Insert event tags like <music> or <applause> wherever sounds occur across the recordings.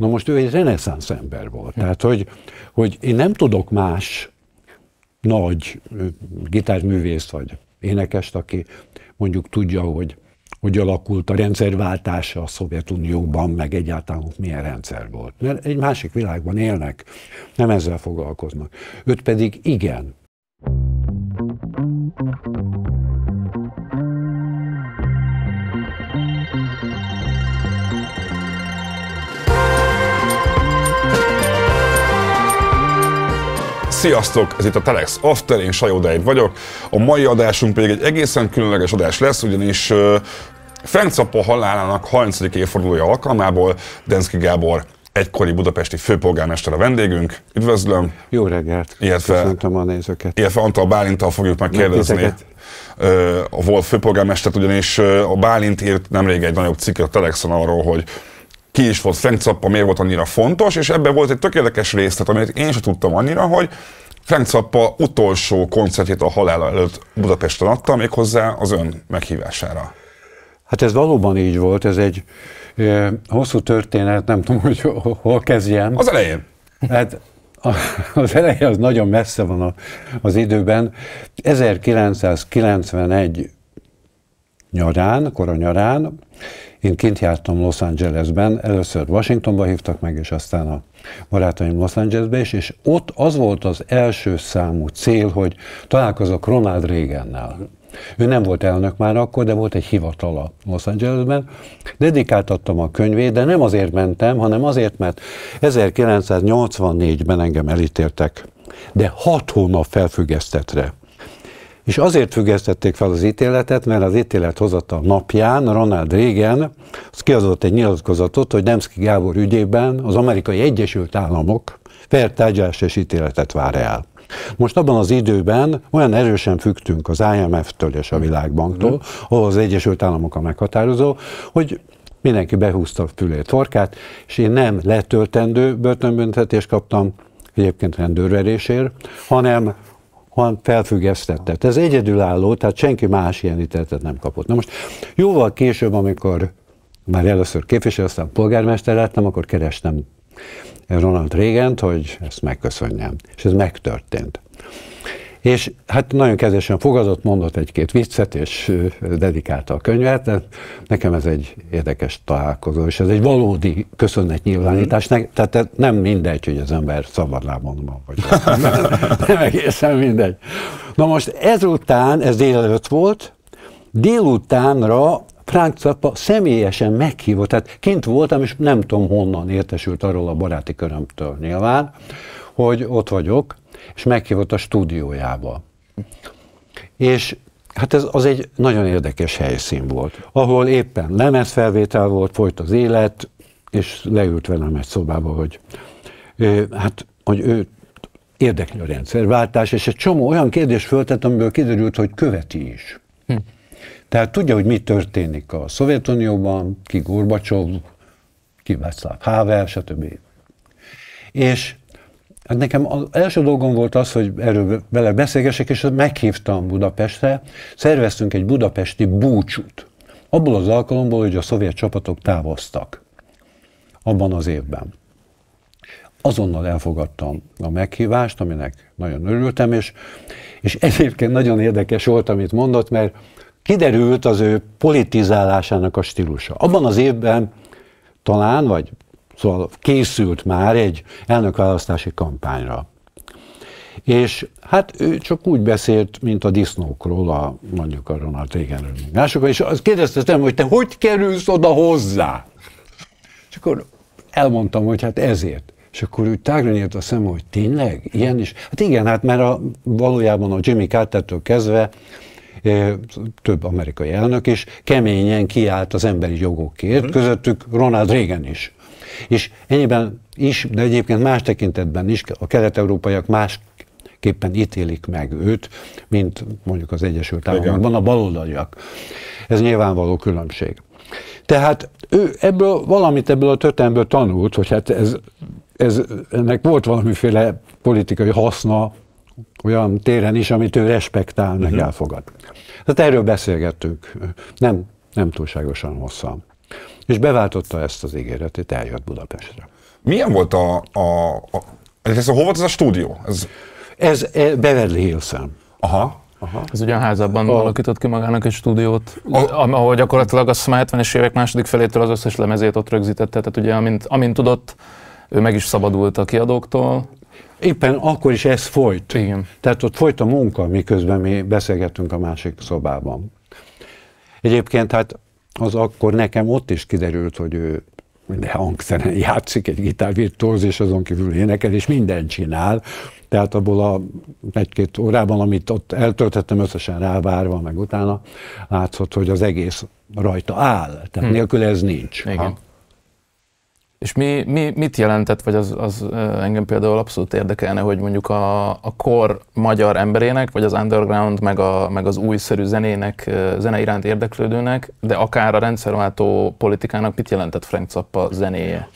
Na most ő egy reneszánsz ember volt, hm. tehát hogy, hogy én nem tudok más nagy gitárművész vagy énekest, aki mondjuk tudja, hogy hogy alakult a rendszerváltása a Szovjetunióban, meg egyáltalán milyen rendszer volt. Mert egy másik világban élnek, nem ezzel foglalkoznak. Őt pedig igen. Thank you. Sziasztok! Ez itt a Telex After, én Sajó Dejt vagyok. A mai adásunk pedig egy egészen különleges adás lesz, ugyanis uh, Fencapa halálának 30. évfordulója alkalmából Denszki Gábor egykori budapesti főpolgármester a vendégünk. Üdvözlöm! Jó reggelt! Illetve, Köszöntöm a nézőket! Illetve Antal Bálintal fogjuk megkérdezni uh, a volt főpolgármestert, ugyanis uh, a Bálint írt nemrég egy nagyobb cikket a Telexon arról, hogy ki is volt Frank Zappa, miért volt annyira fontos, és ebben volt egy tökéletes részlet, amit én sem tudtam annyira, hogy Frank Zappa utolsó koncertjét a halála előtt Budapesten adta, méghozzá az ön meghívására. Hát ez valóban így volt, ez egy hosszú történet, nem tudom, hogy hol kezdjem. Az elején. Hát a, az eleje az nagyon messze van a, az időben. 1991 nyarán, kora nyarán én kint jártam Los Angelesben, először Washingtonba hívtak meg, és aztán a barátaim Los Angelesbe is, és ott az volt az első számú cél, hogy találkozok Ronald Reagannel. Ő nem volt elnök már akkor, de volt egy hivatala Los Angelesben. Dedikáltattam a könyvét, de nem azért mentem, hanem azért, mert 1984-ben engem elítéltek, de hat hónap felfüggesztetre és azért függesztették fel az ítéletet, mert az ítélet hozata napján Ronald Reagan az kiadott egy nyilatkozatot, hogy Demszki Gábor ügyében az amerikai Egyesült Államok pertárgyás és ítéletet vár el. Most abban az időben olyan erősen fügtünk az IMF-től és a Világbanktól, mhm. ahol az Egyesült Államok a meghatározó, hogy mindenki behúzta a fülét torkát, és én nem letöltendő börtönbüntetést kaptam, egyébként rendőrverésért, hanem Juan felfüggesztettet. Ez egyedülálló, tehát senki más ilyen ítéletet nem kapott. Na most jóval később, amikor már először képviselő, aztán polgármester lettem, akkor kerestem Ronald Reagan-t, hogy ezt megköszönjem. És ez megtörtént. És hát nagyon kezdesen fogadott, mondott egy-két viccet, és dedikálta a könyvet. De nekem ez egy érdekes találkozó, és ez egy valódi köszönetnyilvánítás. Mhm. tehát nem mindegy, hogy az ember szabadlábon van, vagy nem, <laughs> nem egészen mindegy. Na most ezután, ez délelőtt volt, délutánra Frank Zappa személyesen meghívott, tehát kint voltam, és nem tudom honnan értesült arról a baráti körömtől nyilván, hogy ott vagyok, és meghívott a stúdiójába. És hát ez az egy nagyon érdekes helyszín volt, ahol éppen lemezfelvétel volt, folyt az élet, és leült velem egy szobába, hogy hát, hogy ő érdekli a rendszerváltás, és egy csomó olyan kérdés föltett, amiből kiderült, hogy követi is. Hm. Tehát tudja, hogy mi történik a Szovjetunióban, ki Gorbacsov, ki Václav Havel, stb. És Hát nekem az első dolgom volt az, hogy erről vele beszélgessek, és meghívtam Budapestre, szerveztünk egy budapesti búcsút. Abból az alkalomból, hogy a szovjet csapatok távoztak abban az évben. Azonnal elfogadtam a meghívást, aminek nagyon örültem, és, és egyébként nagyon érdekes volt, amit mondott, mert kiderült az ő politizálásának a stílusa. Abban az évben talán, vagy Szóval készült már egy elnökválasztási kampányra. És hát ő csak úgy beszélt, mint a disznókról, a, mondjuk a Ronald Reaganről, másokról, és azt kérdeztem, hogy te hogy kerülsz oda hozzá? És akkor elmondtam, hogy hát ezért. És akkor úgy tágra nyílt a szem, hogy tényleg ilyen is? Hát igen, hát mert a, valójában a Jimmy Carter-től kezdve eh, több amerikai elnök is keményen kiállt az emberi jogokért, mhm. közöttük Ronald Reagan is. És ennyiben is, de egyébként más tekintetben is a kelet-európaiak más képpen ítélik meg őt, mint mondjuk az Egyesült Államokban a baloldaliak. Ez nyilvánvaló különbség. Tehát ő ebből valamit ebből a történetből tanult, hogy hát ez, ez, ennek volt valamiféle politikai haszna olyan téren is, amit ő respektál, meg uh-huh. elfogad. Tehát erről beszélgettünk, nem, nem túlságosan hosszan. És beváltotta ezt az ígéretét, eljött Budapestre. Milyen volt a... a, a ez, hol volt ez a stúdió? Ez, ez e, Beverly hills -en. Aha. Aha. Ez ugyan házabban a... alakított ki magának egy stúdiót, a... ahol gyakorlatilag a 70-es évek második felétől az összes lemezét ott rögzítette, tehát ugye amint, amint tudott, ő meg is szabadult a kiadóktól. Éppen akkor is ez folyt. Igen. Tehát ott folyt a munka, miközben mi beszélgettünk a másik szobában. Egyébként hát az akkor nekem ott is kiderült, hogy ő minden hangszeren játszik, egy gitárvirtóz, és azon kívül énekel, és mindent csinál. Tehát abból a egy-két órában, amit ott eltöltöttem összesen rávárva, meg utána látszott, hogy az egész rajta áll. Tehát hmm. nélkül ez nincs. Igen. Ha? És mi, mi, mit jelentett, vagy az, az engem például abszolút érdekelne, hogy mondjuk a, a kor magyar emberének, vagy az underground, meg, a, meg az újszerű zenének, zene iránt érdeklődőnek, de akár a rendszerváltó politikának mit jelentett Frank Zappa zenéje?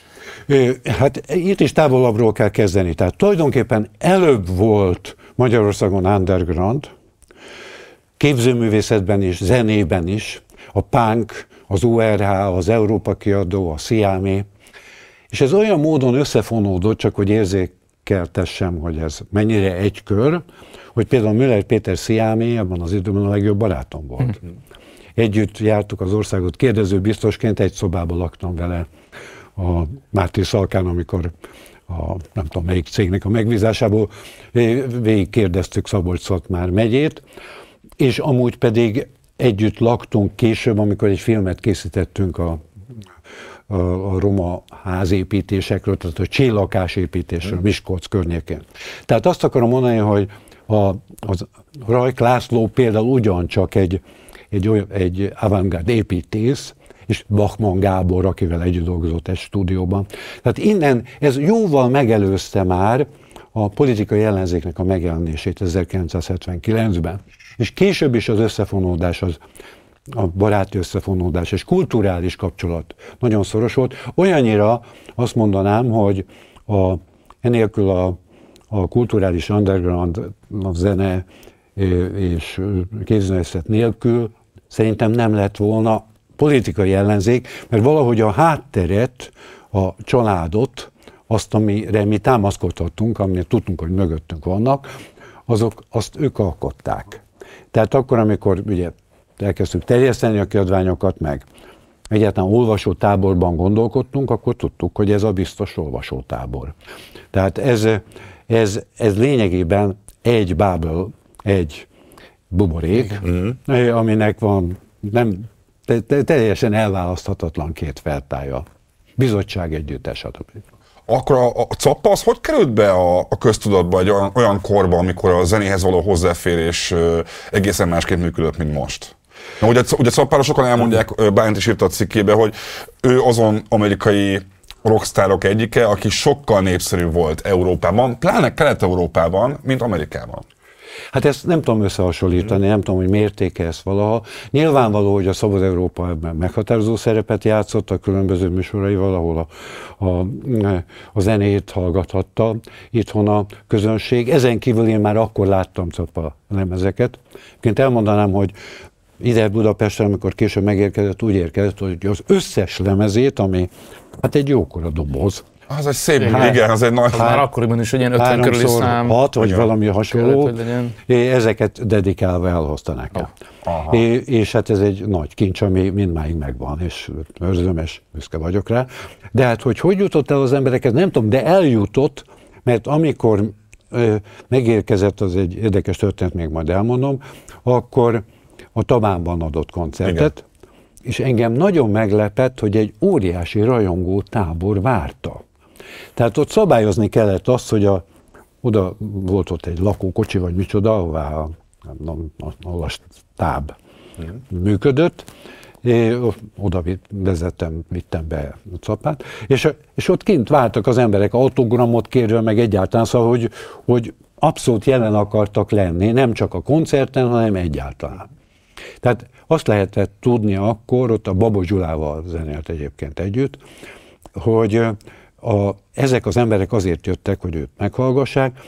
Hát itt is távolabbról kell kezdeni. Tehát tulajdonképpen előbb volt Magyarországon underground, képzőművészetben is, zenében is, a punk, az URH, az Európa kiadó, a Siamé, és ez olyan módon összefonódott, csak hogy érzékeltessem, hogy ez mennyire egy kör, hogy például Müller Péter Sziámé abban az időben a legjobb barátom volt. Mhm. Együtt jártuk az országot kérdező biztosként, egy szobában laktam vele a Márti Szalkán, amikor a nem tudom melyik cégnek a megbízásából végig kérdeztük szabolcs már megyét, és amúgy pedig együtt laktunk később, amikor egy filmet készítettünk a a roma házépítésekről, tehát a csillakásépítésről, mm. Miskolc környékén. Tehát azt akarom mondani, hogy a, az Rajk László például ugyancsak egy, egy, egy avantgárd építész, és Bachmann Gábor, akivel együtt dolgozott egy stúdióban. Tehát innen ez jóval megelőzte már a politikai ellenzéknek a megjelenését 1979-ben. És később is az összefonódás az a baráti összefonódás és kulturális kapcsolat nagyon szoros volt. Olyannyira azt mondanám, hogy a, enélkül a, a kulturális underground a zene és kézművészet nélkül szerintem nem lett volna politikai ellenzék, mert valahogy a hátteret, a családot, azt, amire mi támaszkodhattunk, amit tudtunk, hogy mögöttünk vannak, azok, azt ők alkották. Tehát akkor, amikor ugye elkezdtük terjeszteni a kiadványokat, meg egyáltalán olvasótáborban gondolkodtunk, akkor tudtuk, hogy ez a biztos olvasótábor. Tehát ez, ez, ez lényegében egy bábel, egy buborék, Igen. Mm-hmm. aminek van nem te, te, teljesen elválaszthatatlan két feltája. Bizottság együttes, stb. Akkor a, a cappa az hogy került be a, a köztudatba egy olyan, olyan korba, amikor a zenéhez való hozzáférés egészen másképp működött, mint most? Na, ugye, ugye Szappára sokan elmondják, Bánt is írta a cikkébe, hogy ő azon amerikai rockstárok egyike, aki sokkal népszerűbb volt Európában, pláne Kelet-Európában, mint Amerikában. Hát ezt nem tudom összehasonlítani, nem tudom, hogy mértéke ez valaha. Nyilvánvaló, hogy a Szabad Európa ebben meghatározó szerepet játszott a különböző műsoraival, ahol a, a, a zenét hallgathatta itthon a közönség. Ezen kívül én már akkor láttam Capa lemezeket. Én elmondanám, hogy ide Budapestre, amikor később megérkezett, úgy érkezett, hogy az összes lemezét, ami hát egy jókora doboz, az egy szép, igen, igen az egy nagy... hát, már akkoriban is egy ilyen 50 szám. Hat vagy igen. valami hasonló. Kellett, ezeket dedikálva elhozta nekem. Oh. É, és hát ez egy nagy kincs, ami mindmáig megvan, és és büszke vagyok rá. De hát, hogy hogy jutott el az emberekhez, nem tudom, de eljutott, mert amikor ö, megérkezett, az egy érdekes történet, még majd elmondom, akkor a Tamánban adott koncertet, Igen. és engem nagyon meglepett, hogy egy óriási rajongó tábor várta. Tehát ott szabályozni kellett azt, hogy a, oda volt ott egy lakókocsi, vagy micsoda, ahová a, a, a, a táb Igen. működött, É, oda vezettem, vittem be a capát, és, és ott kint váltak az emberek autogramot kérve, meg egyáltalán, szóval, hogy, hogy abszolút jelen akartak lenni, nem csak a koncerten, hanem egyáltalán. Tehát azt lehetett tudni akkor, ott a Babos Gyulával zenélt egyébként együtt, hogy a, ezek az emberek azért jöttek, hogy őt meghallgassák,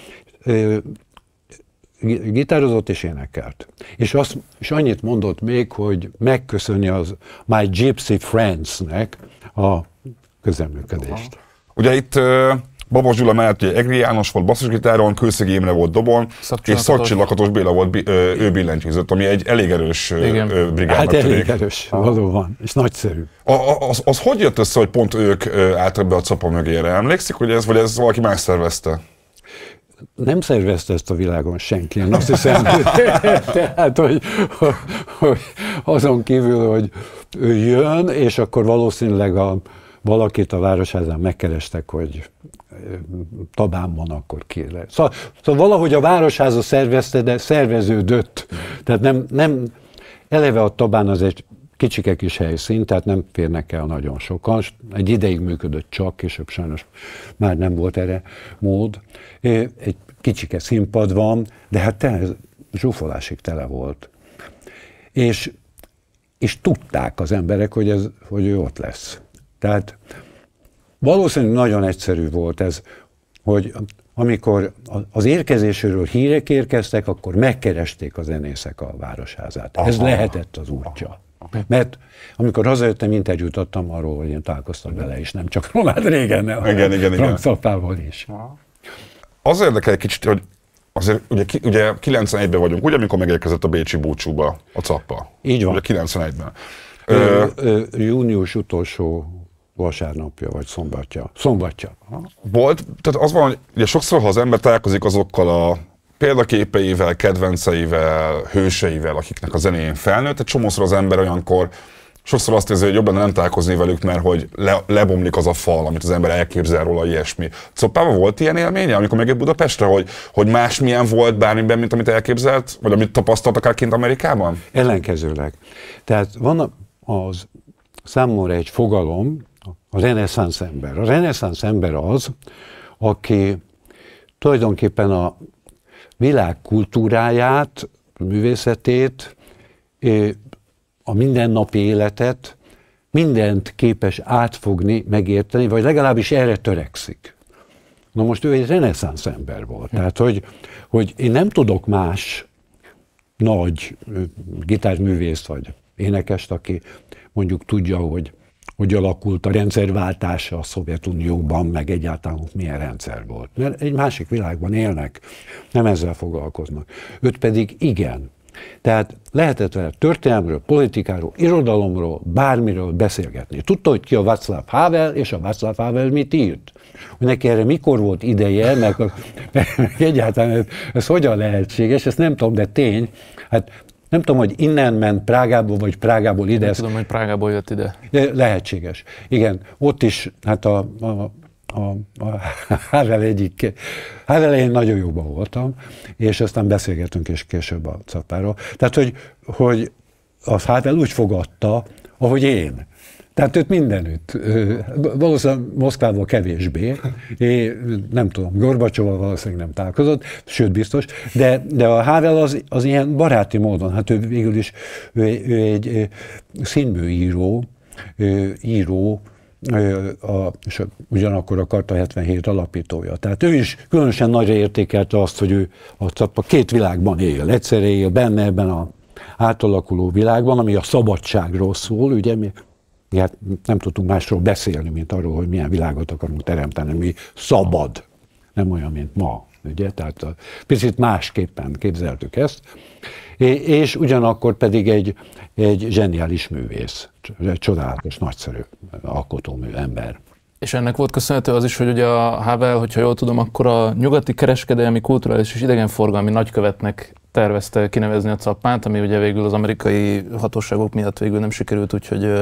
gitározott és énekelt. És, azt, és annyit mondott még, hogy megköszöni az My Gypsy Friends-nek a közelműködést. Aha. Ugye itt Baba Zsula mellett ugye Egri János volt basszusgitáron, Kőszegi Imre volt dobon, és Szakcsi Lakatos Béla volt, ö, ő billentyűzött, ami egy elég erős brigádnak Hát elég tűnik. erős, valóban, és nagyszerű. A, az, az, hogy jött össze, hogy pont ők álltak be a csapa mögére? Emlékszik, hogy ez, vagy ez valaki más szervezte? nem szervezte ezt a világon senki, én azt hiszem. <laughs> Tehát, hogy, hogy azon kívül, hogy ő jön, és akkor valószínűleg a, valakit a városházán megkerestek, hogy eh, Tabán van, akkor ki Szóval, szóval valahogy a városháza szervezte, de szerveződött. Tehát nem, nem eleve a Tabán az egy kicsike kis helyszín, tehát nem férnek el nagyon sokan. Egy ideig működött csak, később sajnos már nem volt erre mód. Egy kicsike színpad van, de hát te, zsúfolásig tele volt. És, és tudták az emberek, hogy, ez, hogy ő ott lesz. Tehát valószínűleg nagyon egyszerű volt ez, hogy amikor az érkezéséről hírek érkeztek, akkor megkeresték a zenészek a városházát. Aha. Ez lehetett az útja. Aha. Mert amikor hazajöttem, interjút adtam arról, hogy én találkoztam vele is, nem csak Romád régen, hanem igen, igen, igen. is. Aha. Az érdekel egy kicsit, hogy azért ugye, ugye 91-ben vagyunk, ugye amikor megérkezett a Bécsi búcsúba a cappa? Így van. Ugye 91-ben. Ö, ö, június utolsó vasárnapja vagy szombatja. Szombatja. Volt, tehát az van, hogy ugye sokszor, ha az ember találkozik azokkal a példaképeivel, kedvenceivel, hőseivel, akiknek a zenéjén felnőtt, egy csomószor az ember olyankor sokszor azt érzi, hogy jobban nem találkozni velük, mert hogy le, lebomlik az a fal, amit az ember elképzel róla, ilyesmi. szóval, volt ilyen élménye, amikor megjött Budapestre, hogy, hogy másmilyen volt bármiben, mint amit elképzelt, vagy amit tapasztalt akár kint Amerikában? Ellenkezőleg. Tehát van az számomra egy fogalom, a reneszánsz ember. A reneszánsz ember az, aki tulajdonképpen a világ kultúráját, művészetét, a mindennapi életet, mindent képes átfogni, megérteni, vagy legalábbis erre törekszik. Na most ő egy reneszánsz ember volt. Tehát, hogy, hogy én nem tudok más nagy gitárművészt vagy énekest, aki mondjuk tudja, hogy hogy alakult a rendszerváltása a Szovjetunióban, meg egyáltalán milyen rendszer volt. Mert egy másik világban élnek, nem ezzel foglalkoznak. Őt pedig igen. Tehát lehetett vele történelmről, politikáról, irodalomról, bármiről beszélgetni. Tudta, hogy ki a Václav Havel, és a Václav Havel mit írt. Hogy neki erre mikor volt ideje, meg, <laughs> meg egyáltalán ez, ez hogyan lehetséges, ezt nem tudom, de tény, hát nem tudom, hogy innen ment Prágából, vagy Prágából ide. Nem tudom, hogy Prágából jött ide. Lehetséges. Igen, ott is, hát a, a, a, a Havel egyik, Havel én nagyon jóban voltam, és aztán beszélgetünk is később a Czapáról. Tehát, hogy, hogy az Havel úgy fogadta, ahogy én. Tehát őt mindenütt, valószínűleg Moszkvával kevésbé, én nem tudom, Gorbacsóval valószínűleg nem találkozott, sőt biztos, de, de a Havel az, az ilyen baráti módon, hát ő végül is ő, ő egy színműíró, író, a, és ugyanakkor a Karta 77 alapítója. Tehát ő is különösen nagyra értékelte azt, hogy ő a, a két világban él. Egyszerre él benne ebben a átalakuló világban, ami a szabadságról szól, ugye mi hát nem tudtunk másról beszélni, mint arról, hogy milyen világot akarunk teremteni, mi szabad, nem olyan, mint ma. Ugye? Tehát a, picit másképpen képzeltük ezt, és ugyanakkor pedig egy, egy zseniális művész, egy csodálatos, nagyszerű alkotómű ember. És ennek volt köszönhető az is, hogy ugye a Havel, hogyha jól tudom, akkor a nyugati kereskedelmi, kulturális és idegenforgalmi nagykövetnek tervezte kinevezni a cappát, ami ugye végül az amerikai hatóságok miatt végül nem sikerült, úgyhogy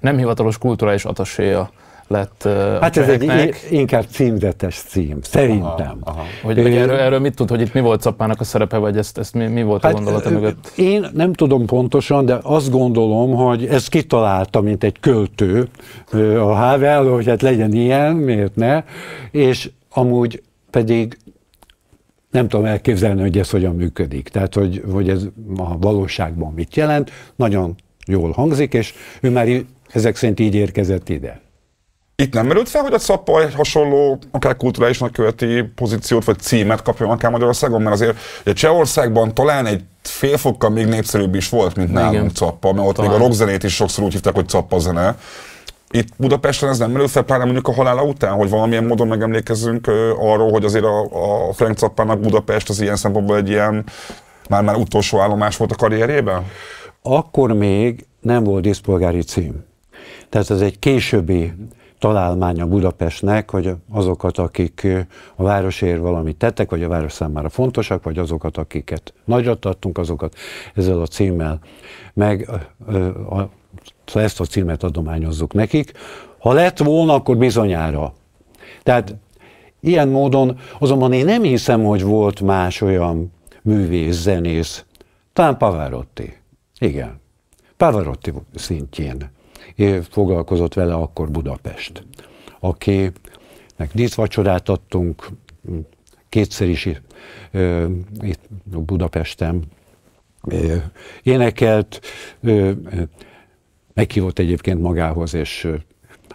nem hivatalos kulturális ataséja lett a Hát ez egy inkább címzetes cím, szerintem. Aha, aha. Hogy ő, erről, erről mit tud, hogy itt mi volt Szappának a szerepe, vagy ezt, ezt mi, mi volt hát, a gondolata mögött? Én nem tudom pontosan, de azt gondolom, hogy ez kitalálta, mint egy költő a Havel, hogy hát legyen ilyen, miért ne, és amúgy pedig nem tudom elképzelni, hogy ez hogyan működik. Tehát, hogy, hogy ez a valóságban mit jelent, nagyon jól hangzik, és ő már ezek szerint így érkezett ide. Itt nem merült fel, hogy a Szappa egy hasonló, akár kulturális nagyköveti pozíciót vagy címet kapjon akár Magyarországon, mert azért a Csehországban talán egy fél fokkal még népszerűbb is volt, mint nálunk Igen. Cappa, mert ott talán. még a rockzenét is sokszor úgy hívták, hogy Cappa zene itt Budapesten ez nem merül fel, pláne mondjuk a halála után, hogy valamilyen módon megemlékezzünk arról, hogy azért a, a Frank Zappának Budapest az ilyen szempontból egy ilyen már-már utolsó állomás volt a karrierjében? Akkor még nem volt diszpolgári cím. Tehát ez egy későbbi találmánya Budapestnek, hogy azokat, akik a városért valamit tettek, vagy a város számára fontosak, vagy azokat, akiket nagyra tartunk, azokat ezzel a címmel meg ha szóval ezt a címet adományozzuk nekik. Ha lett volna, akkor bizonyára. Tehát ilyen módon azonban én nem hiszem, hogy volt más olyan művész, zenész, talán Pavarotti. Igen. Pavarotti szintjén foglalkozott vele akkor Budapest, akinek díszvacsorát adtunk, kétszer is itt Budapesten énekelt, meghívott egyébként magához, és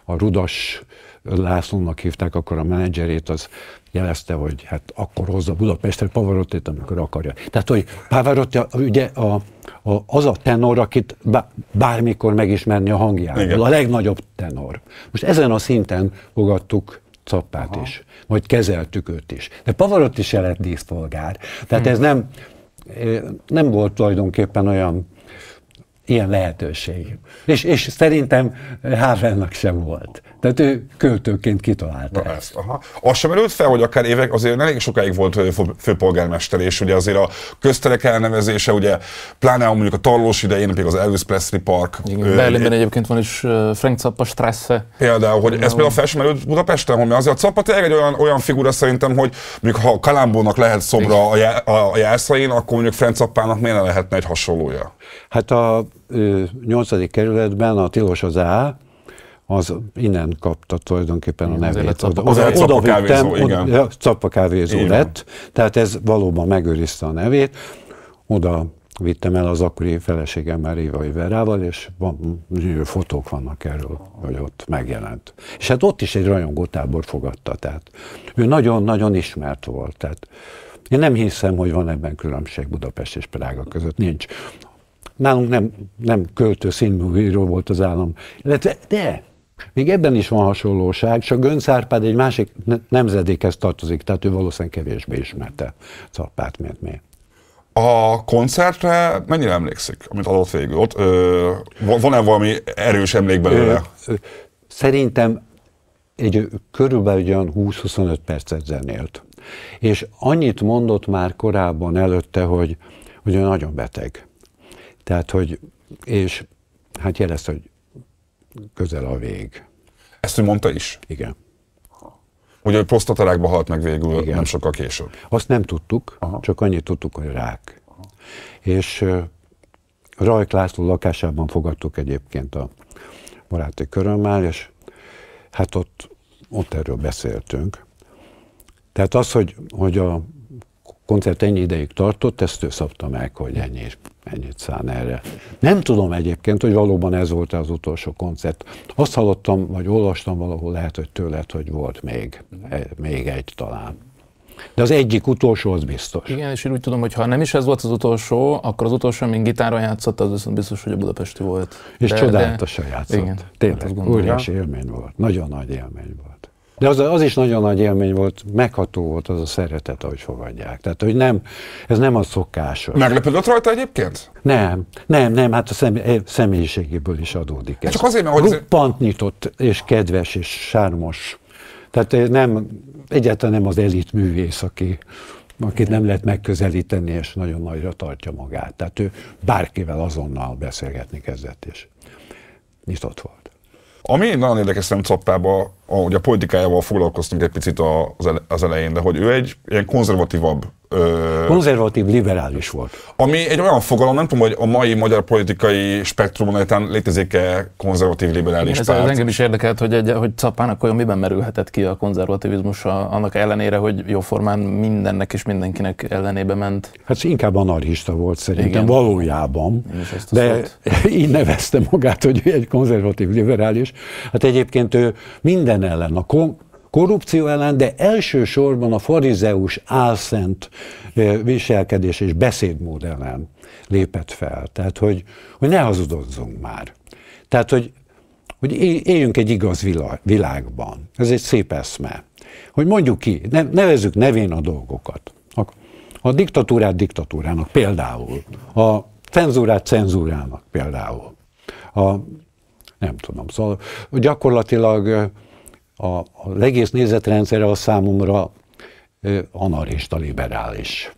a Rudas Lászlónak hívták akkor a menedzserét, az jelezte, hogy hát akkor hozza Budapestre Pavarottit, amikor akarja. Tehát, hogy Pavarotti ugye a, a, az a tenor, akit bármikor megismerni a hangjából, Igen. a legnagyobb tenor. Most ezen a szinten fogadtuk Cappát Aha. is, majd kezeltük őt is. De Pavarotti se lett díszpolgár. Tehát hmm. ez nem, nem volt tulajdonképpen olyan ilyen lehetőség. És, és szerintem Havelnak sem volt. Tehát ő költőként kitalálta Na ezt. ezt aha. Azt sem merült fel, hogy akár évek, azért elég sokáig volt főpolgármester, és ugye azért a közterek elnevezése, ugye pláne mondjuk a tarlós idején, például az Elvis Presley Park. Igen, Berlinben egyébként van is Frank Zappa Strasse. Például, hogy ez például fel sem merült Budapesten, hogy azért a Zappa tényleg egy olyan, olyan figura szerintem, hogy mondjuk ha Kalambónak lehet szobra a, já, a, a jászlain, akkor mondjuk Frank Zappának miért lehetne egy hasonlója? Hát a nyolcadik kerületben a Tilos az A, az innen kapta tulajdonképpen a nevét. Oda, oda, oda vittem, oda, Cappa kávézó igen. lett, tehát ez valóban megőrizte a nevét. Oda vittem el az akkori már Évai Verával, és van, fotók vannak erről, hogy ott megjelent. És hát ott is egy tábor fogadta, tehát ő nagyon-nagyon ismert volt, tehát én nem hiszem, hogy van ebben különbség Budapest és Prága között, nincs. Nálunk nem, nem költő színművíró volt az állam, illetve de még ebben is van hasonlóság, csak Gönc Árpád egy másik nemzedékhez tartozik, tehát ő valószínűleg kevésbé ismerte Cappát, mint mi. A koncertre mennyire emlékszik, amit adott végül? Ott, van-e valami erős emlék belőle? Ö, ö, szerintem egy körülbelül olyan 20-25 percet zenélt. És annyit mondott már korábban előtte, hogy, hogy ő nagyon beteg. Tehát, hogy, és hát jelezte, hogy közel a vég. Ezt ő mondta is? Igen. Ugye, hogy prostatarákba halt meg végül Igen. nem sokkal később. Azt nem tudtuk, Aha. csak annyit tudtuk, hogy rák. Aha. És uh, Rajk László lakásában fogadtuk egyébként a baráti körömmel, és hát ott, ott erről beszéltünk. Tehát az, hogy, hogy a koncert ennyi ideig tartott, ezt ő szabta meg, hogy ennyi Ennyit szán erre. Nem tudom egyébként, hogy valóban ez volt az utolsó koncert. Azt hallottam, vagy olvastam valahol, lehet, hogy tőled, hogy volt még, e, még egy talán. De az egyik utolsó, az biztos. Igen, és én úgy tudom, hogy ha nem is ez volt az utolsó, akkor az utolsó, amin gitáron játszott, az viszont biztos, hogy a budapesti volt. És de, csodálatosan de... játszott. Igen, hát Tényleg, hát óriási élmény volt. Nagyon nagy élmény volt. De az, az is nagyon nagy élmény volt, megható volt az a szeretet, ahogy fogadják. Tehát, hogy nem, ez nem a szokásos. Meglepődött rajta egyébként? Nem, nem, nem, hát a személy, eh, személyiségéből is adódik hát ez. Csak azért, mert... Hogy... Ruppant nyitott, és kedves, és sármos. Tehát eh, nem, egyáltalán nem az elit művész, aki, akit nem lehet megközelíteni, és nagyon nagyra tartja magát. Tehát ő bárkivel azonnal beszélgetni kezdett, és nyitott volt. Ami nagyon érdekes nem Cappába, ahogy a politikájával foglalkoztunk egy picit az elején, de hogy ő egy ilyen konzervatívabb Konzervatív, liberális volt. Ami egy olyan fogalom, nem tudom, hogy a mai magyar politikai spektrumon egyáltalán létezik-e konzervatív, liberális ez, párt. Ez engem is érdekelt, hogy, egy, hogy Czapának olyan miben merülhetett ki a konzervativizmus a, annak ellenére, hogy jóformán mindennek és mindenkinek ellenébe ment. Hát inkább anarchista volt szerintem Igen. valójában, de szólt. <laughs> így nevezte magát, hogy egy konzervatív, liberális. Hát egyébként ő minden ellen, a kon- korrupció ellen, de elsősorban a farizeus álszent viselkedés és beszédmód ellen lépett fel. Tehát, hogy, hogy ne hazudozzunk már. Tehát, hogy, hogy éljünk egy igaz világban. Ez egy szép eszme. Hogy mondjuk ki, ne, nevezzük nevén a dolgokat. A, a diktatúrát diktatúrának például, a cenzúrát cenzúrának például. A, nem tudom, szóval gyakorlatilag a, az egész nézetrendszere a számomra anarista liberális,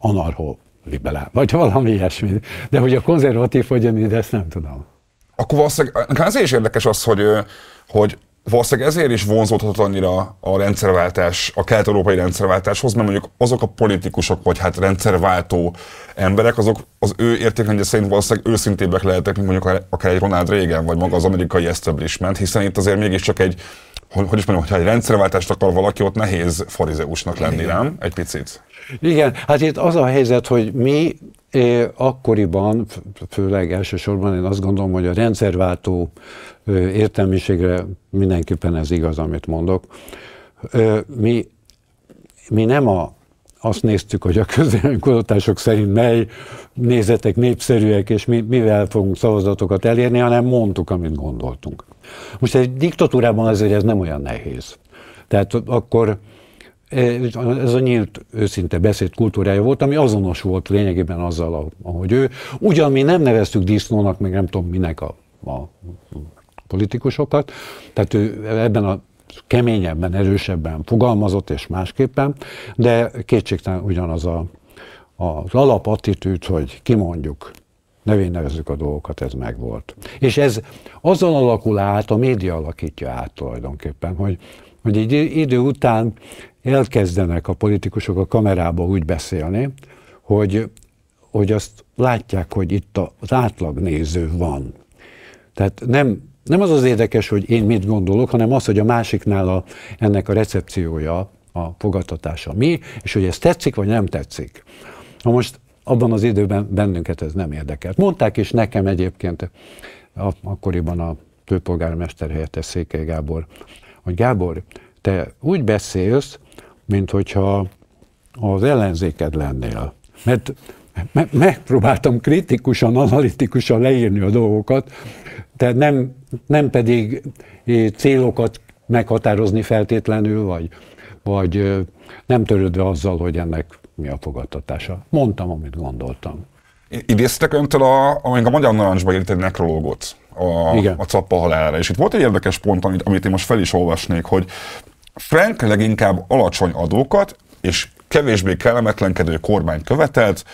anarho, liberális, vagy valami ilyesmi. De hogy a konzervatív hogyan ide, ezt nem tudom. Akkor valószínűleg, ezért is érdekes az, hogy, hogy valószínűleg ezért is vonzódhatott annyira a rendszerváltás, a kelet-európai rendszerváltáshoz, mert mondjuk azok a politikusok, vagy hát rendszerváltó emberek, azok az ő értékrendje szerint valószínűleg őszintébbek lehetek, mint mondjuk akár egy Ronald Reagan, vagy maga az amerikai establishment, hiszen itt azért mégiscsak egy hogy, hogy is mondjam, hogyha egy rendszerváltást akar valaki, ott nehéz farizeusnak lenni, Igen. nem? Egy picit. Igen, hát itt az a helyzet, hogy mi eh, akkoriban, főleg elsősorban én azt gondolom, hogy a rendszerváltó eh, értelmiségre mindenképpen ez igaz, amit mondok, eh, mi, mi nem a azt néztük, hogy a közvéleménykutatások szerint mely nézetek népszerűek, és mi, mivel fogunk szavazatokat elérni, hanem mondtuk, amit gondoltunk. Most egy diktatúrában azért ez nem olyan nehéz. Tehát akkor e, ez a nyílt, őszinte beszéd kultúrája volt, ami azonos volt lényegében azzal, ahogy ő. Ugyan mi nem neveztük disznónak, meg nem tudom minek a, a politikusokat, tehát ő ebben a keményebben, erősebben fogalmazott és másképpen, de kétségtelen ugyanaz a, az alapattitűd, hogy kimondjuk, nevén nevezzük a dolgokat, ez megvolt. És ez azon alakul át, a média alakítja át tulajdonképpen, hogy, hogy egy idő után elkezdenek a politikusok a kamerába úgy beszélni, hogy, hogy azt látják, hogy itt az átlag néző van. Tehát nem nem az az érdekes, hogy én mit gondolok, hanem az, hogy a másiknál a, ennek a recepciója, a fogadtatása mi, és hogy ez tetszik vagy nem tetszik. Na most abban az időben bennünket ez nem érdekelt. Mondták is nekem egyébként, a, akkoriban a főpolgármester helyettes Székely Gábor, hogy Gábor, te úgy beszélsz, mint hogyha az ellenzéked lennél. Mert me- megpróbáltam kritikusan, analitikusan leírni a dolgokat, tehát nem, nem pedig eh, célokat meghatározni feltétlenül, vagy, vagy eh, nem törődve azzal, hogy ennek mi a fogadtatása. Mondtam, amit gondoltam. Idéztek öntől, a, amíg a Magyar Narancsba írt egy nekrológot a, Igen. a Cappa halálára, és itt volt egy érdekes pont, amit, amit én most fel is olvasnék, hogy Frank leginkább alacsony adókat és kevésbé kellemetlenkedő kormány követelt,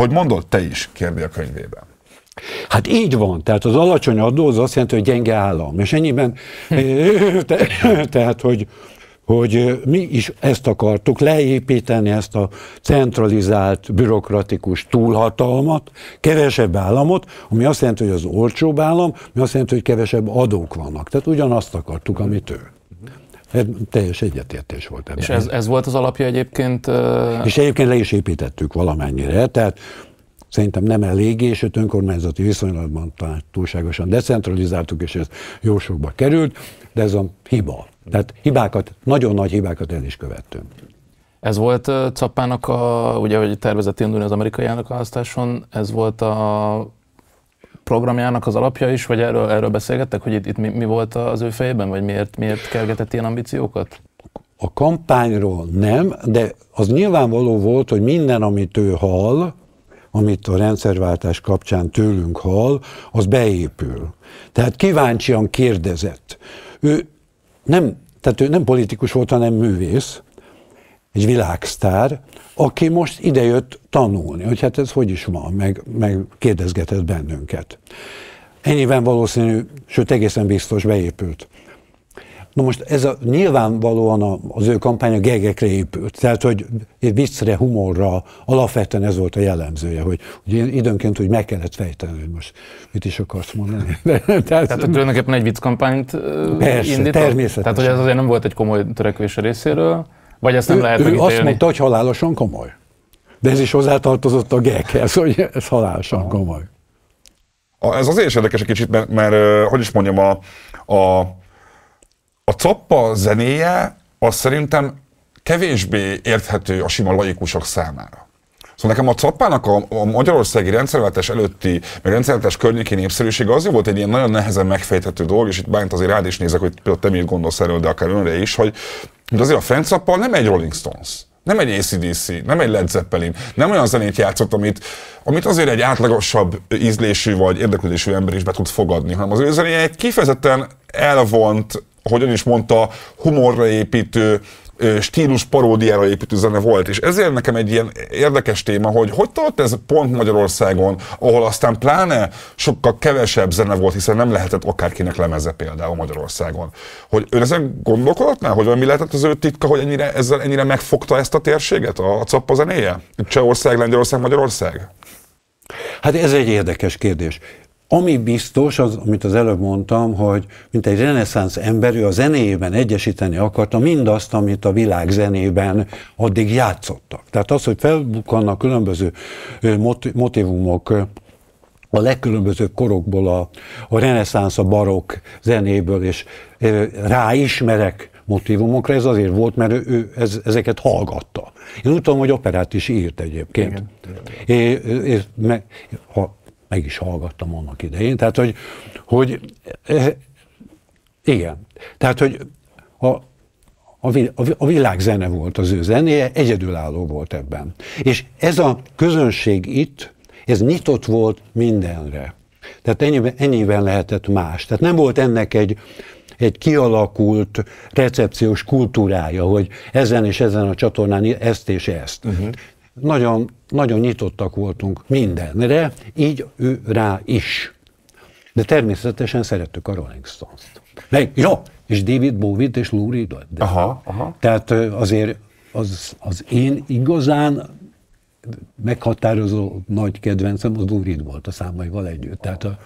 hogy mondod te is, kérdi a könyvében. Hát így van, tehát az alacsony adó az azt jelenti, hogy gyenge állam, és ennyiben, hm. <laughs> te, <laughs> tehát hogy, hogy mi is ezt akartuk, leépíteni ezt a centralizált, bürokratikus túlhatalmat, kevesebb államot, ami azt jelenti, hogy az olcsóbb állam, ami azt jelenti, hogy kevesebb adók vannak. Tehát ugyanazt akartuk, amit ők. Ez hát teljes egyetértés volt ebben. És ez, ez volt az alapja egyébként? Uh... És egyébként le is építettük valamennyire, tehát szerintem nem és öt önkormányzati viszonylatban talán túlságosan decentralizáltuk, és ez jó sokba került, de ez a hiba. Tehát hibákat, nagyon nagy hibákat el is követtünk. Ez volt Cappának, a, ugye, hogy tervezett indulni az amerikai elnökválasztáson, ez volt a programjának az alapja is, vagy erről, erről beszélgettek, hogy itt, itt mi, mi volt az ő fejében, vagy miért, miért kergetett ilyen ambíciókat? A kampányról nem, de az nyilvánvaló volt, hogy minden, amit ő hall, amit a rendszerváltás kapcsán tőlünk hall, az beépül. Tehát kíváncsian kérdezett. Ő nem, tehát ő nem politikus volt, hanem művész, egy világsztár, aki most idejött tanulni, hogy hát ez hogy is van, meg, meg kérdezgetett bennünket. Ennyiben valószínű, sőt egészen biztos beépült. Na most ez a, nyilvánvalóan az ő kampánya gegekre épült, tehát hogy viccre, humorra, alapvetően ez volt a jellemzője, hogy, hogy időnként hogy meg kellett fejteni, hogy most mit is akarsz mondani. tehát, <laughs> tehát hogy tulajdonképpen egy vicckampányt persze, indított? természetesen. Tehát hogy ez azért nem volt egy komoly törekvés a részéről, vagy ezt nem ő, lehet ő megítélni? azt mondta, hogy halálosan komoly. De ez is hozzátartozott a gekhez, hogy ez halálosan komoly. Ez azért is érdekes egy kicsit, mert, mert hogy is mondjam, a, a, a cappa zenéje az szerintem kevésbé érthető a sima laikusok számára. Szóval nekem a cappának a, a magyarországi rendszerváltás előtti, meg rendszerváltás környéki népszerűsége az volt egy ilyen nagyon nehezen megfejthető dolog, és itt bánt azért rád is nézek, hogy például te mit gondolsz erről, de akár önre is, hogy de azért a fencappal nem egy Rolling Stones, nem egy ACDC, nem egy Led Zeppelin, nem olyan zenét játszott, amit, amit azért egy átlagosabb ízlésű vagy érdeklődésű ember is be tud fogadni, hanem az ő zenéje egy kifejezetten elvont, hogyan is mondta, humorra építő, stílus paródiára építő zene volt, és ezért nekem egy ilyen érdekes téma, hogy hogy tart ez pont Magyarországon, ahol aztán pláne sokkal kevesebb zene volt, hiszen nem lehetett akárkinek lemeze például Magyarországon. Hogy ön ezen gondolkodott már, hogy mi lehetett az ő titka, hogy ennyire, ezzel ennyire megfogta ezt a térséget, a, a cappa zenéje? Csehország, Lengyelország, Magyarország? Hát ez egy érdekes kérdés. Ami biztos, az, amit az előbb mondtam, hogy mint egy reneszánsz ember, ő a zenéjében egyesíteni akarta mindazt, amit a világ zenében addig játszottak. Tehát az, hogy felbukkannak különböző motivumok, a legkülönbözőbb korokból, a, a reneszánsz, a barokk zenéből, és ráismerek motivumokra, ez azért volt, mert ő, ő ez, ezeket hallgatta. Én úgy tudom, hogy operát is írt egyébként. Igen. É, és, me, ha meg is hallgattam annak idején. Tehát, hogy, hogy eh, igen. Tehát, hogy a, a világzene volt az ő zenéje, egyedülálló volt ebben. És ez a közönség itt, ez nyitott volt mindenre. Tehát ennyiben, ennyiben lehetett más. Tehát nem volt ennek egy, egy kialakult recepciós kultúrája, hogy ezen és ezen a csatornán ezt és ezt. Uh-huh nagyon, nagyon nyitottak voltunk mindenre, így ő rá is. De természetesen szerettük a Rolling Stones-t. Meg, Jó! és David Bowie-t és Lou Reed-t. Aha, aha. Tehát azért az, az én igazán meghatározó nagy kedvencem az Lou Reed volt a számaival együtt. Tehát a,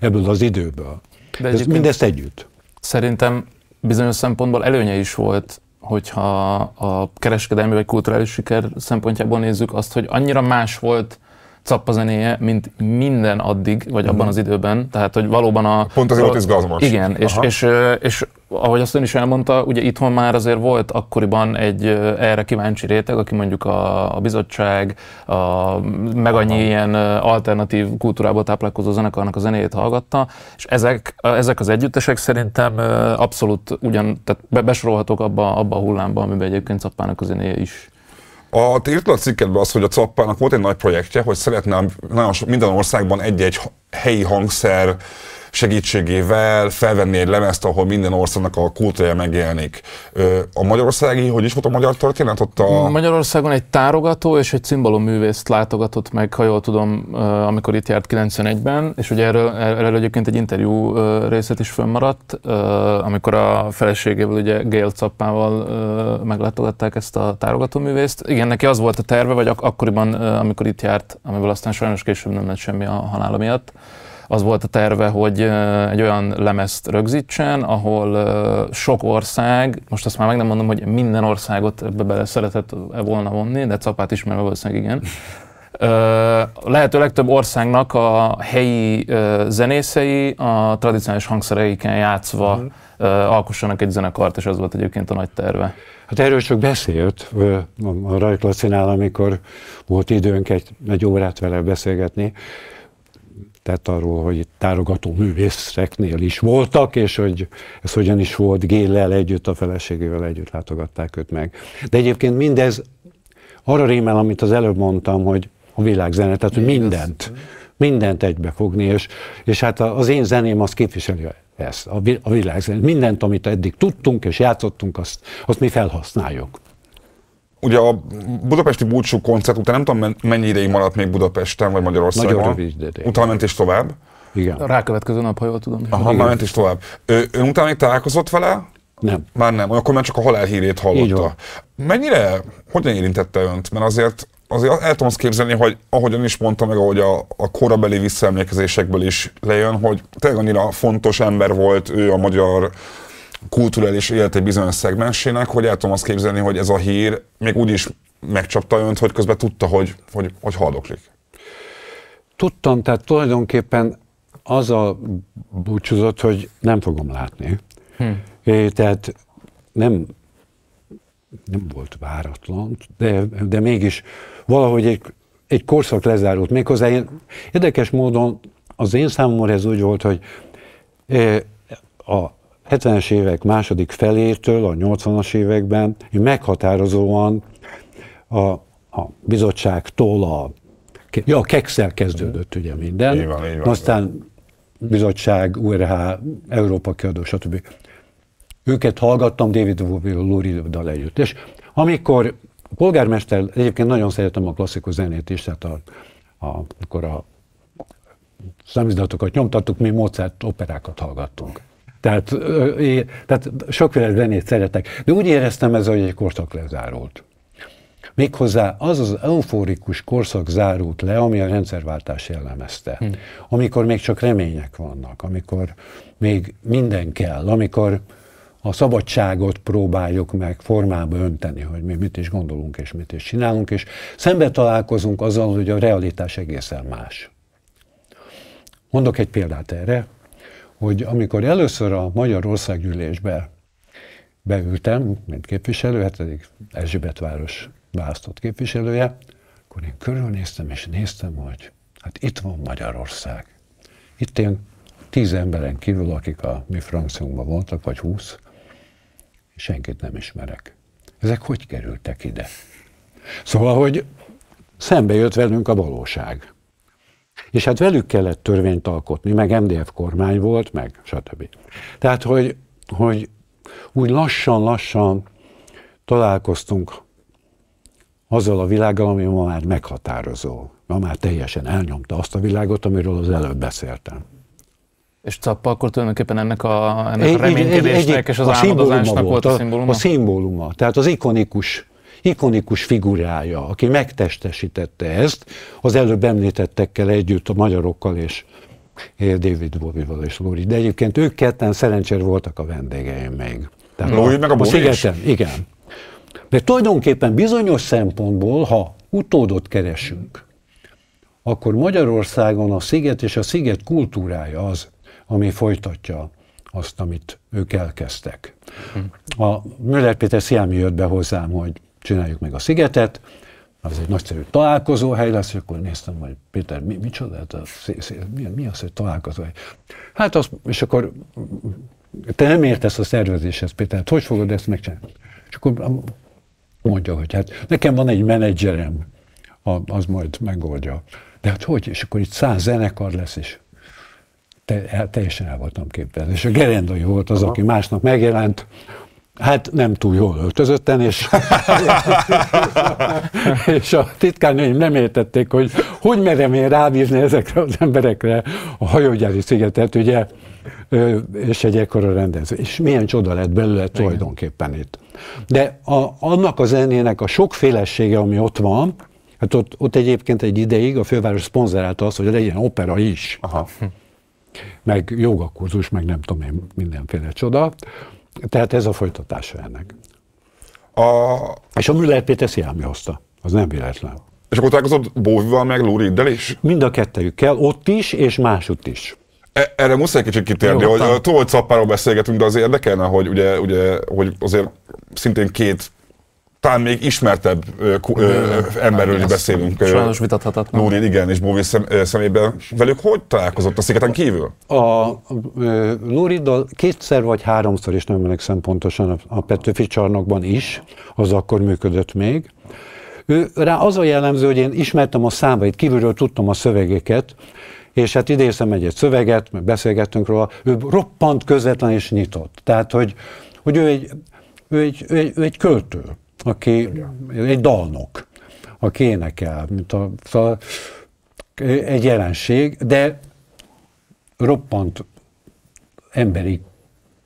ebből az időből. De Ez mindezt együtt. Szerintem bizonyos szempontból előnye is volt hogyha a kereskedelmi vagy kulturális siker szempontjából nézzük azt, hogy annyira más volt Cappa zenéje, mint minden addig, vagy abban mhm. az időben. Tehát, hogy valóban a... Pont azért volt izgalmas. Igen, és, és, és, és, ahogy azt ön is elmondta, ugye itthon már azért volt akkoriban egy erre kíváncsi réteg, aki mondjuk a, a bizottság, a, meg annyi Aha. ilyen alternatív kultúrából táplálkozó zenekarnak a zenéjét hallgatta, és ezek, ezek az együttesek szerintem abszolút ugyan, tehát besorolhatók abba, abba a hullámba, amiben egyébként Cappának a zenéje is a, te írtad a cikkedben az, hogy a Cappának volt egy nagy projektje, hogy szeretne nagyon sok, minden országban egy-egy helyi hangszer segítségével felvenni egy lemezt, ahol minden országnak a kultúrája megjelenik. A magyarországi, hogy is volt a magyar történet? Ott a... Magyarországon egy tárogató és egy művészt látogatott meg, ha jól tudom, amikor itt járt 91-ben, és ugye erről, erről egyébként egy interjú részlet is fönnmaradt, amikor a feleségével, ugye Gail Cappával meglátogatták ezt a tárogató művészt. Igen, neki az volt a terve, vagy ak- akkoriban, amikor itt járt, amivel aztán sajnos később nem lett semmi a halála miatt, az volt a terve, hogy egy olyan lemezt rögzítsen, ahol sok ország, most azt már meg nem mondom, hogy minden országot ebbe bele szeretett volna vonni, de Capát ismerve valószínűleg igen, lehető legtöbb országnak a helyi zenészei a tradicionális hangszereiken játszva uh-huh. alkossanak egy zenekart, és ez volt egyébként a nagy terve. Hát erről csak beszélt a Rajk amikor volt időnk egy, egy órát vele beszélgetni, tehát arról, hogy tárogató művészeknél is voltak, és hogy ez hogyan is volt, Géllel együtt, a feleségével együtt látogatták őt meg. De egyébként mindez arra rémel, amit az előbb mondtam, hogy a világzene, tehát hogy mindent, mindent egybefogni, és, és hát az én zeném az képviseli ezt, a világzene. Mindent, amit eddig tudtunk és játszottunk, azt, azt mi felhasználjuk ugye a budapesti búcsú koncert után nem tudom mennyi ideig maradt még Budapesten vagy Magyarországon. Nagyon rövid ideig. Utána ment és tovább. Igen. A rákövetkező nap, ha jól tudom. Aha, már ment is tovább. Ő, ön utána még találkozott vele? Nem. Már nem, akkor már csak a halál hírét hallotta. Mennyire, hogyan érintette önt? Mert azért, azért el tudom képzelni, hogy ahogyan is mondta meg, ahogy a, a korabeli visszaemlékezésekből is lejön, hogy tényleg annyira fontos ember volt ő a magyar kulturális egy bizonyos szegmensének, hogy el tudom azt képzelni, hogy ez a hír még úgy is megcsapta önt, hogy közben tudta, hogy, hogy, hogy haldoklik. Tudtam, tehát tulajdonképpen az a búcsúzott, hogy nem fogom látni. Hm. É, tehát nem, nem volt váratlan, de, de mégis valahogy egy, egy korszak lezárult. Méghozzá én, érdekes módon az én számomra ez úgy volt, hogy é, a 70-es évek második felétől a 80-as években meghatározóan a, a bizottságtól a, ja, a kekszel kezdődött ugye minden, így van, így van, aztán bizottság, URH, Európa kiadó, stb. Őket hallgattam David dal együtt. És amikor a polgármester, egyébként nagyon szeretem a klasszikus zenét is, tehát a, a, amikor a számizdatokat nyomtattuk, mi Mozart operákat hallgattunk. Tehát, én, tehát sokféle zenét szeretek. De úgy éreztem ez, hogy egy korszak lezárult. Méghozzá az az euforikus korszak zárult le, ami a rendszerváltás jellemezte. Hm. Amikor még csak remények vannak, amikor még minden kell, amikor a szabadságot próbáljuk meg formába önteni, hogy mi mit is gondolunk és mit is csinálunk, és szembe találkozunk azzal, hogy a realitás egészen más. Mondok egy példát erre, hogy amikor először a Magyar Országgyűlésbe beültem, mint képviselő, hetedik eddig választott képviselője, akkor én körülnéztem és néztem, hogy hát itt van Magyarország. Itt én tíz emberen kívül, akik a mi frankciunkban voltak, vagy húsz, senkit nem ismerek. Ezek hogy kerültek ide? Szóval, hogy szembe jött velünk a valóság. És hát velük kellett törvényt alkotni, meg MDF kormány volt, meg stb. Tehát, hogy, hogy úgy lassan-lassan találkoztunk azzal a világgal, ami ma már meghatározó. Ma már teljesen elnyomta azt a világot, amiről az előbb beszéltem. És Cappa akkor tulajdonképpen ennek a, ennek egy, a reménykedésnek egy, egy, és az a álmodozásnak volt, a, a, szimbóluma? A szimbóluma, tehát az ikonikus ikonikus figurája, aki megtestesítette ezt, az előbb említettekkel együtt a magyarokkal és David Bobival és Lóri. De egyébként ők ketten szerencsére voltak a vendégeim még. Tehát Lóri a, meg a, a szigeten, is. igen. De tulajdonképpen bizonyos szempontból, ha utódot keresünk, akkor Magyarországon a sziget és a sziget kultúrája az, ami folytatja azt, amit ők elkezdtek. Hm. A Müller Péter Sziámi jött be hozzám, hogy csináljuk meg a szigetet, az egy nagyszerű találkozóhely lesz, és akkor néztem, hogy Péter, mi, micsoda, hát a, szé, szé, mi, mi az, hogy találkozóhely? Hát az, és akkor te nem értesz a szervezéshez, Péter, hát hogy fogod ezt megcsinálni? És akkor mondja, hogy hát nekem van egy menedzserem, az majd megoldja. De hát hogy? És akkor itt száz zenekar lesz, és te, teljesen el voltam képtelen. És a Gerendai volt az, Aha. aki másnap megjelent, Hát nem túl jól öltözötten, és, <laughs> és a titkárnőim nem értették, hogy hogy merem én rábízni ezekre az emberekre a hajógyári szigetet, ugye, és egy ekkora rendező. És milyen csoda lett belőle Igen. tulajdonképpen itt. De a, annak a zenének a sokfélessége, ami ott van, hát ott, ott egyébként egy ideig a főváros szponzorálta azt, hogy legyen opera is. Aha. Meg jogakurzus, meg nem tudom én, mindenféle csoda. Tehát ez a folytatása ennek. A... És a Müller Péter Sziámi hozta. Az nem véletlen. És akkor találkozott Bóvival meg Luriddel is? Mind a kettőjükkel ott is, és másutt is. E, erre muszáj kicsit kitérni, Jó, hogy a Tolcappáról beszélgetünk, de az érdekelne, hogy ugye, ugye, hogy azért szintén két talán még ismertebb ö, ö, emberről is beszélünk. Sajnos vitathatatlan. Lórin, igen, és Bóvi szem, szemében. Velük hogy találkozott a szigeten kívül? A Lóriddal kétszer vagy háromszor, is, nem emlékszem pontosan, a Petőfi csarnokban is, az akkor működött még. Ő, rá az a jellemző, hogy én ismertem a számait, kívülről tudtam a szövegeket, és hát idéztem egy-egy szöveget, mert beszélgettünk róla, ő roppant közvetlen és nyitott. Tehát, hogy, hogy ő egy, ő egy, ő egy, ő egy költő aki egy dalnok, aki énekel, mint a, a, szóval egy jelenség, de roppant emberi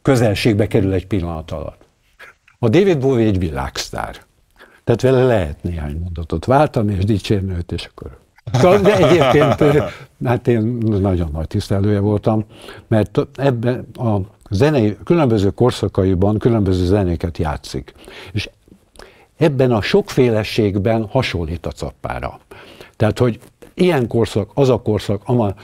közelségbe kerül egy pillanat alatt. A David Bowie egy világsztár. Tehát vele lehet néhány mondatot váltani, és dicsérni őt, és akkor... De egyébként, hát én nagyon nagy tisztelője voltam, mert ebben a zenei, különböző korszakaiban különböző zenéket játszik. És ebben a sokféleségben hasonlít a cappára. Tehát, hogy ilyen korszak, az a korszak, ama,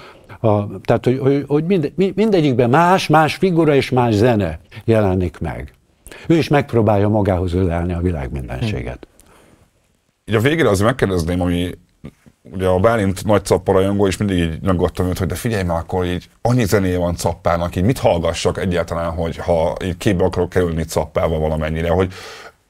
a, tehát, hogy, hogy, hogy mind, mindegyikben más, más figura és más zene jelenik meg. Ő is megpróbálja magához ölelni a világ mindenséget. Így a végére az megkérdezném, ami ugye a Bálint nagy cappalajongó, és mindig így nyaggattam őt, hogy de figyelj már akkor így annyi zenéje van cappának, így mit hallgassak egyáltalán, hogy ha így képbe akarok kerülni cappával valamennyire, hogy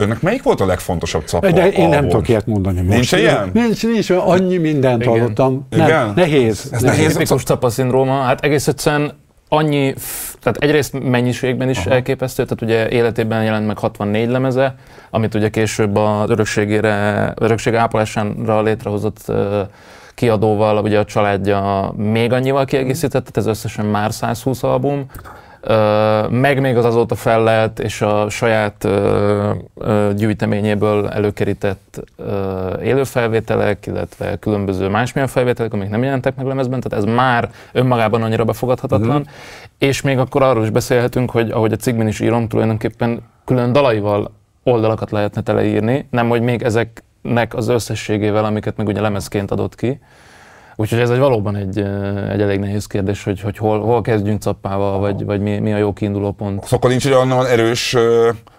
Önnek melyik volt a legfontosabb capa? De én nem tudok ilyet mondani most. Nincs ilyen? Nincs, nincs, annyi mindent Igen. hallottam. Nem, Nehéz. Ez nehéz. Tipikus szindróma, hát egész egyszerűen annyi, tehát egyrészt mennyiségben is Aha. elképesztő, tehát ugye életében jelent meg 64 lemeze, amit ugye később az örökségére, örökség ápolására létrehozott kiadóval, ugye a családja még annyival kiegészített, tehát ez összesen már 120 album meg még az azóta fellelt és a saját gyűjteményéből előkerített élőfelvételek, illetve különböző másmilyen felvételek, amik nem jelentek meg lemezben, tehát ez már önmagában annyira befogadhatatlan. Uh-huh. És még akkor arról is beszélhetünk, hogy ahogy a cikkben is írom, tulajdonképpen külön dalaival oldalakat lehetne teleírni, nem hogy még ezeknek az összességével, amiket meg ugye lemezként adott ki. Úgyhogy ez egy valóban egy, egy elég nehéz kérdés, hogy, hogy hol, hol kezdjünk cappával, vagy, vagy mi, mi a jó kiinduló pont. Szóval nincs egy olyan erős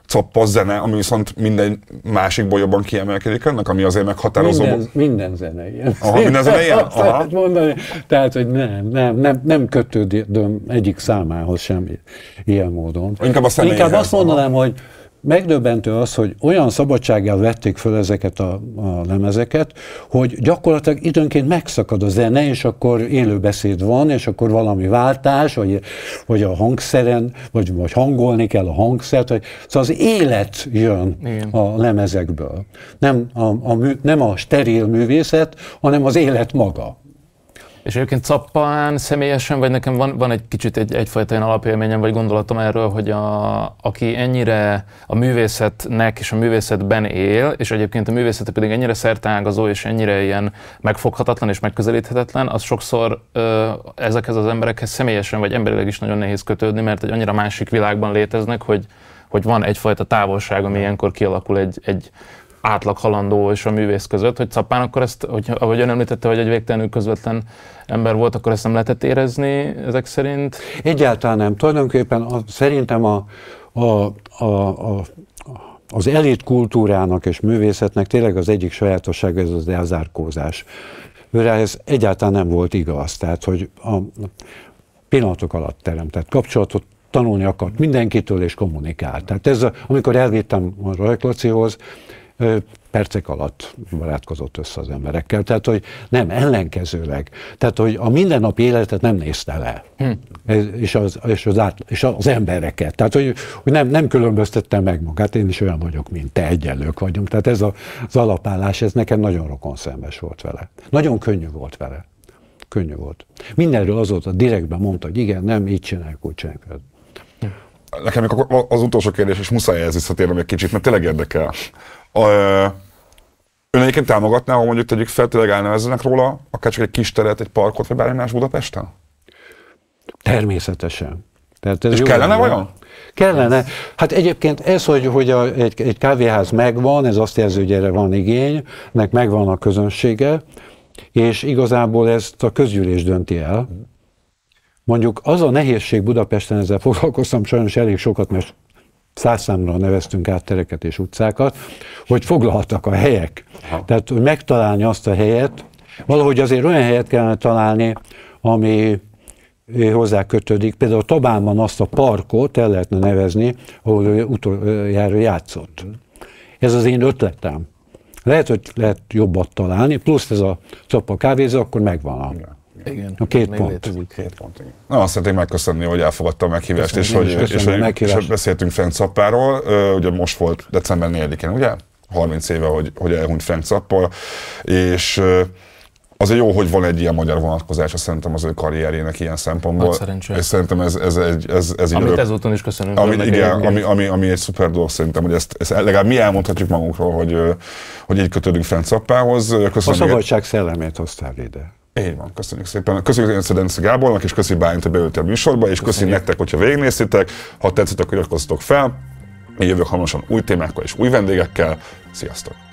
cappos zene, ami viszont minden másikból jobban kiemelkedik ennek, ami azért meghatározó. Minden, minden zene ilyen. Aha, minden zene ilyen? Aha. Mondani. Tehát, hogy nem, nem, nem, nem kötődöm egyik számához sem ilyen módon. Inkább a Inkább azt mondanám, aha. hogy megdöbbentő az, hogy olyan szabadsággal vették föl ezeket a, a lemezeket, hogy gyakorlatilag időnként megszakad a zene, és akkor élőbeszéd van, és akkor valami váltás, vagy, vagy a hangszeren, vagy, vagy hangolni kell a hangszert, vagy, szóval az élet jön Igen. a lemezekből. Nem a, a, mű, nem a steril művészet, hanem az élet maga. És egyébként Cappán személyesen, vagy nekem van, van egy kicsit egy, egyfajta ilyen alapélményem, vagy gondolatom erről, hogy a, aki ennyire a művészetnek és a művészetben él, és egyébként a művészete pedig ennyire szertágazó és ennyire ilyen megfoghatatlan és megközelíthetetlen, az sokszor ö, ezekhez az emberekhez személyesen vagy emberileg is nagyon nehéz kötődni, mert egy annyira másik világban léteznek, hogy hogy van egyfajta távolság, ami ilyenkor kialakul egy, egy átlag halandó és a művész között, hogy Capán akkor ezt, hogy, ahogy ön említette, hogy egy végtelenül közvetlen ember volt, akkor ezt nem lehetett érezni ezek szerint? Egyáltalán nem. Tulajdonképpen a, szerintem a, a, a, a az elit kultúrának és művészetnek tényleg az egyik sajátossága ez az elzárkózás. Őre ez egyáltalán nem volt igaz, tehát hogy a pillanatok alatt teremtett kapcsolatot tanulni akart mindenkitől és kommunikált. Tehát ez, amikor elvittem a Rajklacihoz, percek alatt barátkozott össze az emberekkel. Tehát, hogy nem, ellenkezőleg. Tehát, hogy a mindennapi életet nem nézte le. Hm. És, az, és, az át, és az embereket. Tehát, hogy, hogy nem, nem különböztette meg magát. Én is olyan vagyok, mint te, egyenlők vagyunk. Tehát ez a, az alapállás, ez nekem nagyon rokon szembes volt vele. Nagyon könnyű volt vele. Könnyű volt. Mindenről azóta direktben mondta, hogy igen, nem, így csináljuk, úgy csináljuk. Nekem az utolsó kérdés, és muszáj ez visszatérnem egy kicsit, mert tényleg érdekel a, ön egyébként támogatná, ha mondjuk tegyük fel, tényleg elnevezzenek róla, akár csak egy kis teret, egy parkot, vagy bármi más Budapesten? Természetesen. Tehát ez És kellene lenne. vajon? Kellene. Hát egyébként ez, hogy, hogy a, egy, egy kávéház megvan, ez azt jelzi, hogy erre van igény, meg megvan a közönsége, és igazából ezt a közgyűlés dönti el. Mondjuk az a nehézség Budapesten, ezzel foglalkoztam sajnos elég sokat, mert százszámra neveztünk át tereket és utcákat, hogy foglaltak a helyek. Aha. Tehát, hogy megtalálni azt a helyet, valahogy azért olyan helyet kellene találni, ami eh, hozzá kötődik. Például a Tabánban azt a parkot el lehetne nevezni, ahol ő utoljára játszott. Ez az én ötletem. Lehet, hogy lehet jobbat találni, plusz ez a capa kávézó, akkor megvan Igen. Igen. A Két pont. Létezik. Két pont, igen. Na, azt szeretném megköszönni, hogy elfogadta a meghívást, és, hogy, és, hogy, és beszéltünk Frank Szappáról, ugye most volt december 4-én, ugye? 30 éve, hogy, hogy elhunyt Frank Szappal, és azért jó, hogy van egy ilyen magyar vonatkozása szerintem az ő karrierjének ilyen szempontból. Hát és szerintem ez, ez, egy, ez, ez Amit örök, ezúton is köszönünk. Ami, igen, ami, ami, ami, ami, egy szuper dolog szerintem, hogy ezt, ezt legalább mi elmondhatjuk magunkról, hogy, hogy így kötődünk Ferenc Szappához. Köszönjük. A szabadság szellemét hoztál ide. Így van, köszönjük szépen. Köszönjük Szedence Gábornak, és köszönjük Bálint, hogy beültél a műsorba, és köszönjük nektek, hogyha végignéztétek. Ha tetszett, akkor iratkozzatok fel. Én jövök hamarosan új témákkal és új vendégekkel. Sziasztok!